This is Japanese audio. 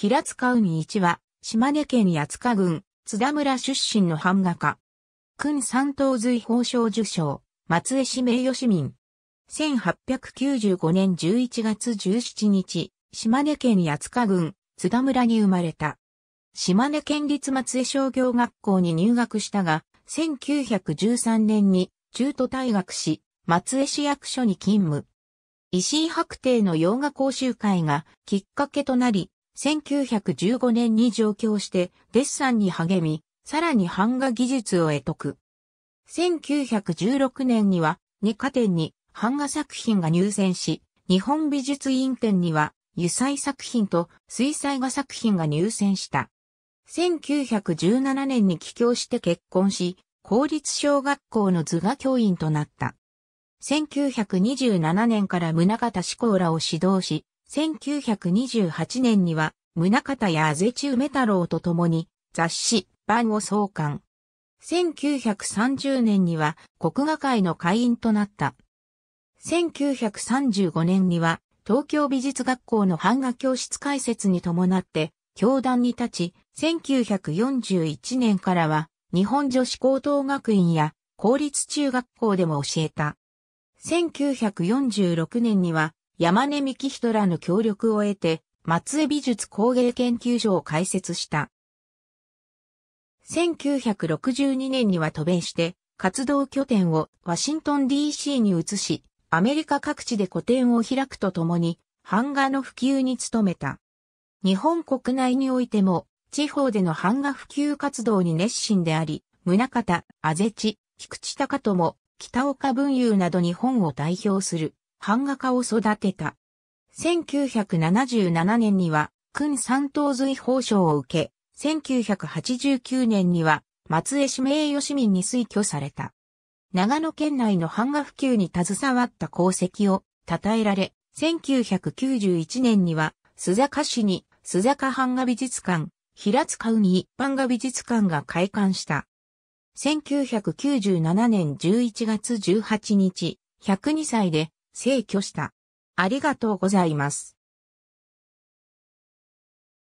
平塚海一は、島根県八塚郡、津田村出身の版画家。君三等随法賞受賞、松江市名誉市民。1895年11月17日、島根県八塚郡、津田村に生まれた。島根県立松江商業学校に入学したが、1913年に中途退学し、松江市役所に勤務。石井白帝の洋画講習会がきっかけとなり、1915年に上京してデッサンに励み、さらに版画技術を得得。1916年には二課展に版画作品が入選し、日本美術院展には油彩作品と水彩画作品が入選した。1917年に帰郷して結婚し、公立小学校の図画教員となった。1927年から宗方志向らを指導し、1928年には、宗方や安チ梅太郎と共に雑誌、版を創刊。1930年には国画会の会員となった。1935年には東京美術学校の版画教室開設に伴って教団に立ち、1941年からは日本女子高等学院や公立中学校でも教えた。1946年には山根幹人らの協力を得て、松江美術工芸研究所を開設した。1962年には渡米して、活動拠点をワシントン DC に移し、アメリカ各地で個展を開くとともに、版画の普及に努めた。日本国内においても、地方での版画普及活動に熱心であり、宗方、あぜち、菊池隆友、北岡文雄など日本を代表する版画家を育てた。1977年には、君三等随法賞を受け、1989年には、松江市名誉市民に推挙された。長野県内の版画普及に携わった功績を称えられ、1991年には、須坂市に須坂版画美術館、平塚海一般画美術館が開館した。1997年11月18日、102歳で逝去した。ありがとうございます。